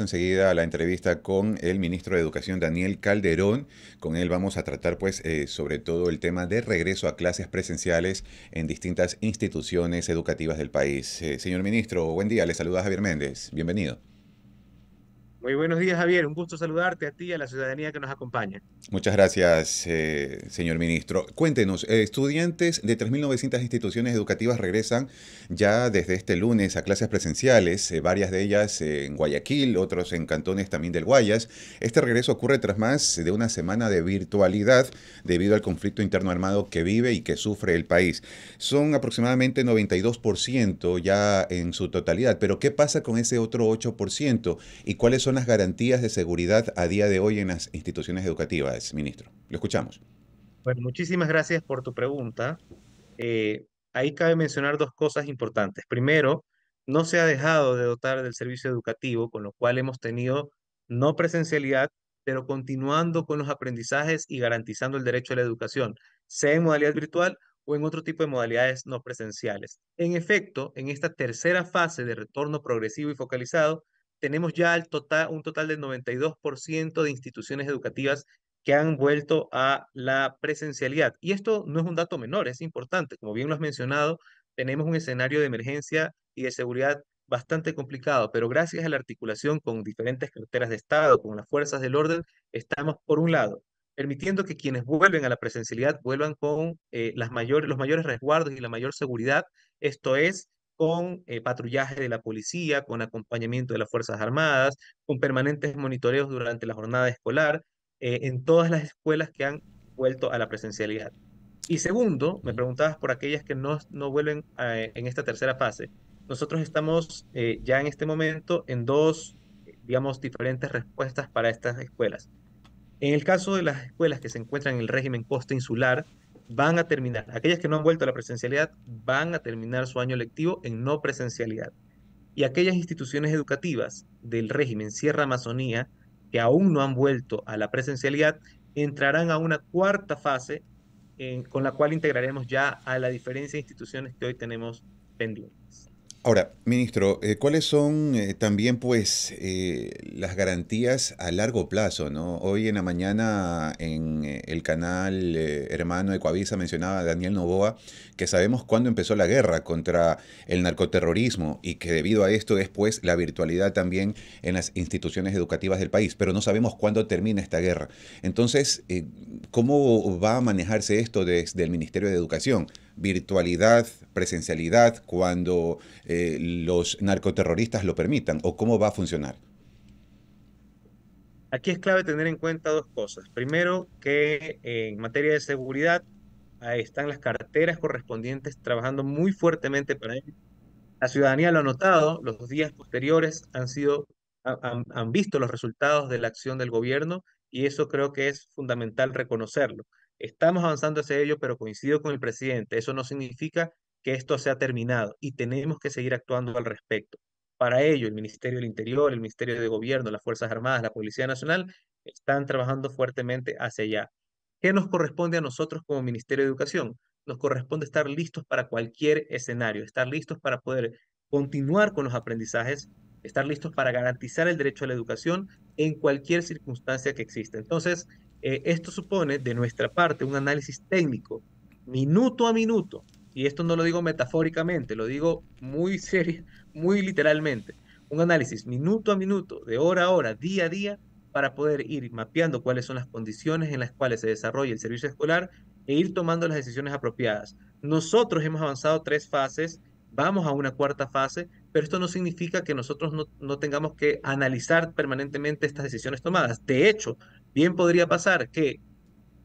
enseguida a la entrevista con el ministro de Educación, Daniel Calderón. Con él vamos a tratar, pues, eh, sobre todo el tema de regreso a clases presenciales en distintas instituciones educativas del país. Eh, señor ministro, buen día. Le saluda Javier Méndez. Bienvenido. Muy buenos días, Javier. Un gusto saludarte a ti y a la ciudadanía que nos acompaña. Muchas gracias, eh, señor ministro. Cuéntenos, eh, estudiantes de 3.900 instituciones educativas regresan ya desde este lunes a clases presenciales, eh, varias de ellas en Guayaquil, otros en cantones también del Guayas. Este regreso ocurre tras más de una semana de virtualidad debido al conflicto interno armado que vive y que sufre el país. Son aproximadamente 92% ya en su totalidad, pero ¿qué pasa con ese otro 8% y cuáles son las garantías de seguridad a día de hoy en las instituciones educativas, ministro? Lo escuchamos. Bueno, muchísimas gracias por tu pregunta. Eh, ahí cabe mencionar dos cosas importantes. Primero, no se ha dejado de dotar del servicio educativo, con lo cual hemos tenido no presencialidad, pero continuando con los aprendizajes y garantizando el derecho a la educación, sea en modalidad virtual o en otro tipo de modalidades no presenciales. En efecto, en esta tercera fase de retorno progresivo y focalizado, tenemos ya el total, un total del 92% de instituciones educativas que han vuelto a la presencialidad. Y esto no es un dato menor, es importante. Como bien lo has mencionado, tenemos un escenario de emergencia y de seguridad bastante complicado, pero gracias a la articulación con diferentes carteras de Estado, con las fuerzas del orden, estamos, por un lado, permitiendo que quienes vuelven a la presencialidad vuelvan con eh, las mayores, los mayores resguardos y la mayor seguridad, esto es, con eh, patrullaje de la policía, con acompañamiento de las Fuerzas Armadas, con permanentes monitoreos durante la jornada escolar eh, en todas las escuelas que han vuelto a la presencialidad. Y segundo, me preguntabas por aquellas que no, no vuelven eh, en esta tercera fase. Nosotros estamos ya en este momento en dos, digamos, diferentes respuestas para estas escuelas. En el caso de las escuelas que se encuentran en el régimen costa insular, van a terminar, aquellas que no han vuelto a la presencialidad van a terminar su año lectivo en no presencialidad. Y aquellas instituciones educativas del régimen Sierra Amazonía que aún no han vuelto a la presencialidad entrarán a una cuarta fase con la cual integraremos ya a la diferencia de instituciones que hoy tenemos pendientes. Ahora, ministro, eh, ¿cuáles son eh, también pues eh, las garantías a largo plazo? ¿no? Hoy en la mañana en el canal hermano Ecuavisa mencionaba Daniel Novoa que sabemos cuándo empezó la guerra contra el narcoterrorismo y que debido a esto después la virtualidad también en las instituciones educativas del país, pero no sabemos cuándo termina esta guerra. Entonces, ¿cómo va a manejarse esto desde el Ministerio de Educación? virtualidad, presencialidad, cuando eh, los narcoterroristas lo permitan? ¿O cómo va a funcionar? Aquí es clave tener en cuenta dos cosas. Primero, que eh, en materia de seguridad están las carteras correspondientes trabajando muy fuertemente para ello. La ciudadanía lo ha notado, los días posteriores han sido han, visto los resultados de la acción del gobierno y eso creo que es fundamental reconocerlo. Estamos avanzando hacia ello, pero coincido con el presidente, eso no significa que esto sea terminado y tenemos que seguir actuando al respecto. Para ello, el Ministerio del Interior, el Ministerio de Gobierno, las Fuerzas Armadas, la Policía Nacional están trabajando fuertemente hacia allá. ¿Qué nos corresponde a nosotros como Ministerio de Educación? Nos corresponde estar listos para cualquier escenario, estar listos para poder continuar con los aprendizajes, estar listos para garantizar el derecho a la educación en cualquier circunstancia que exista. Entonces, eh, esto supone de nuestra parte un análisis técnico, minuto a minuto, y esto no lo digo metafóricamente, lo digo muy serio, muy literalmente, un análisis minuto a minuto, de hora a hora, día a día, para poder ir mapeando cuáles son las condiciones en las cuales se desarrolla el servicio escolar e ir tomando las decisiones apropiadas. Nosotros hemos avanzado tres fases, vamos a una cuarta fase, pero esto no significa que nosotros no, tengamos que analizar permanentemente estas decisiones tomadas. De hecho, Bien podría pasar que,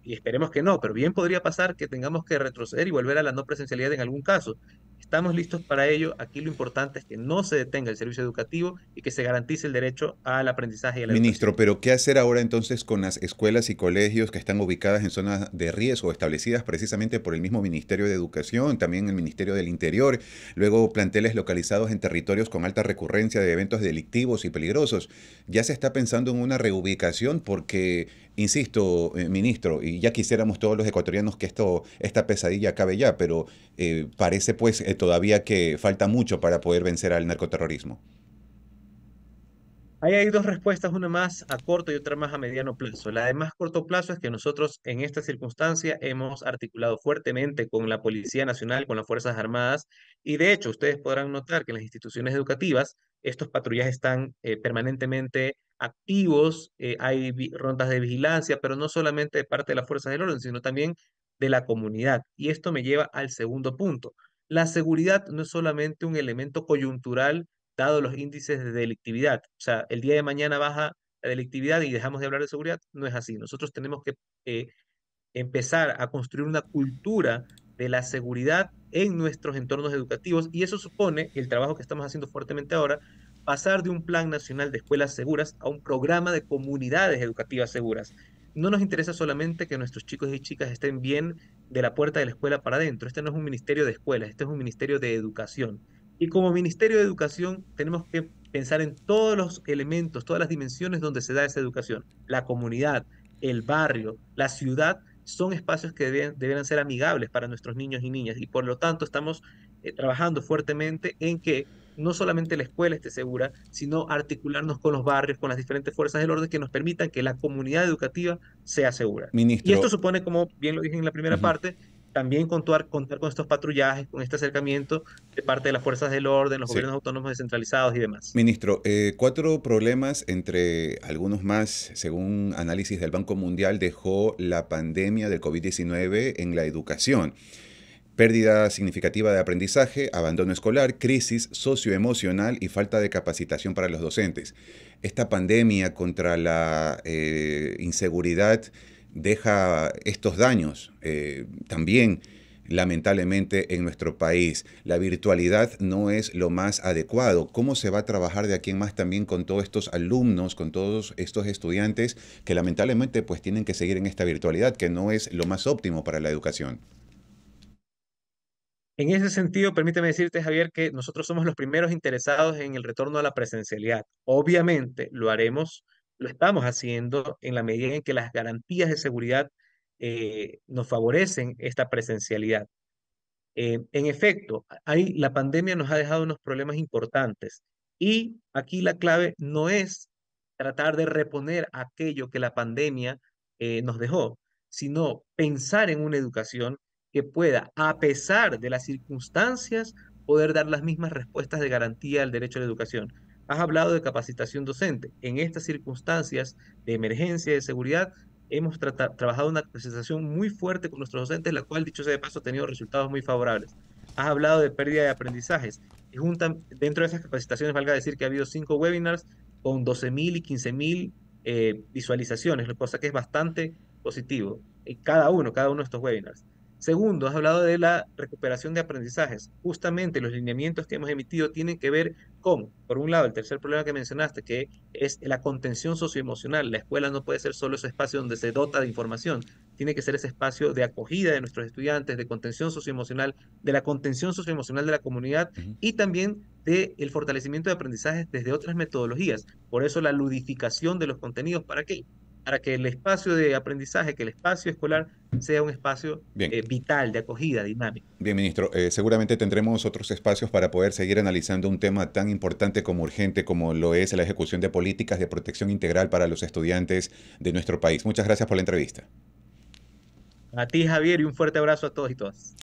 y esperemos que no, pero bien podría pasar que tengamos que retroceder y volver a la no presencialidad en algún caso. Estamos listos para ello. Aquí lo importante es que no se detenga el servicio educativo y que se garantice el derecho al aprendizaje y a la Ministro, pero ¿qué hacer ahora entonces con las escuelas y colegios que están ubicadas en zonas de riesgo establecidas precisamente por el mismo Ministerio de Educación, también el Ministerio del Interior, luego planteles localizados en territorios con alta recurrencia de eventos delictivos y peligrosos? Ya se está pensando en una reubicación porque, insisto, eh, ministro, y ya quisiéramos todos los ecuatorianos que esto, esta pesadilla acabe ya, pero eh, parece pues eh, todavía que falta mucho para poder vencer al narcoterrorismo? Ahí hay dos respuestas, una más a corto y otra más a mediano plazo. La de más corto plazo es que nosotros en esta circunstancia hemos articulado fuertemente con la Policía Nacional, con las Fuerzas Armadas, y de hecho ustedes podrán notar que en las instituciones educativas estos patrullajes están eh, permanentemente activos, eh, hay rondas de vigilancia, pero no solamente de parte de las Fuerzas del Orden, sino también de la comunidad. Y esto me lleva al segundo punto. La seguridad no es solamente un elemento coyuntural dado los índices de delictividad. O sea, el día de mañana baja la delictividad y dejamos de hablar de seguridad. No es así. Nosotros tenemos que eh, empezar a construir una cultura de la seguridad en nuestros entornos educativos y eso supone, el trabajo que estamos haciendo fuertemente ahora, pasar de un plan nacional de escuelas seguras a un programa de comunidades educativas seguras no nos interesa solamente que nuestros chicos y chicas estén bien de la puerta de la escuela para adentro. Este no es un ministerio de escuelas, este es un ministerio de educación. Y como ministerio de educación tenemos que pensar en todos los elementos, todas las dimensiones donde se da esa educación. La comunidad, el barrio, la ciudad, son espacios que deben, ser amigables para nuestros niños y niñas. Y por lo tanto estamos eh, trabajando fuertemente en que no solamente la escuela esté segura, sino articularnos con los barrios, con las diferentes fuerzas del orden que nos permitan que la comunidad educativa sea segura. Y esto supone, como bien lo dije en la primera parte, también contar, contar con estos patrullajes, con este acercamiento de parte de las fuerzas del orden, los gobiernos autónomos descentralizados y demás. Ministro, eh, cuatro problemas, entre algunos más, según análisis del Banco Mundial, dejó la pandemia del COVID-19 en la educación pérdida significativa de aprendizaje, abandono escolar, crisis socioemocional y falta de capacitación para los docentes. Esta pandemia contra la eh, inseguridad deja estos daños eh, también lamentablemente en nuestro país. La virtualidad no es lo más adecuado. ¿Cómo se va a trabajar de aquí en más también con todos estos alumnos, con todos estos estudiantes que lamentablemente pues tienen que seguir en esta virtualidad que no es lo más óptimo para la educación? En ese sentido, permíteme decirte, Javier, que nosotros somos los primeros interesados en el retorno a la presencialidad. Obviamente lo haremos, lo estamos haciendo en la medida en que las garantías de seguridad eh, nos favorecen esta presencialidad. Eh, en efecto, ahí la pandemia nos ha dejado unos problemas importantes y aquí la clave no es tratar de reponer aquello que la pandemia eh, nos dejó, sino pensar en una educación que pueda, a pesar de las circunstancias, poder dar las mismas respuestas de garantía al derecho a la educación. Has hablado de capacitación docente. En estas circunstancias de emergencia, de seguridad, hemos trabajado una capacitación muy fuerte con nuestros docentes, la cual, dicho sea de paso, ha tenido resultados muy favorables. Has hablado de pérdida de aprendizajes. dentro de esas capacitaciones, valga decir que ha habido cinco webinars con 12.000 y 15.000 eh, visualizaciones, cosa que es bastante positivo. Y cada uno, cada uno de estos webinars. Segundo, has hablado de la recuperación de aprendizajes. Justamente los lineamientos que hemos emitido tienen que ver con, por un lado, el tercer problema que mencionaste, que es la contención socioemocional. La escuela no puede ser solo ese espacio donde se dota de información, tiene que ser ese espacio de acogida de nuestros estudiantes, de contención socioemocional, de la contención socioemocional de la comunidad y también del el fortalecimiento de aprendizajes desde otras metodologías. Por eso la ludificación de los contenidos, ¿para qué? para que el espacio de aprendizaje, que el espacio escolar sea un espacio eh, vital, de acogida, dinámico. Bien, ministro, eh, seguramente tendremos otros espacios para poder seguir analizando un tema tan importante como urgente como lo es la ejecución de políticas de protección integral para los estudiantes de nuestro país. Muchas gracias por la entrevista. A ti, Javier, y un fuerte abrazo a todos y todas.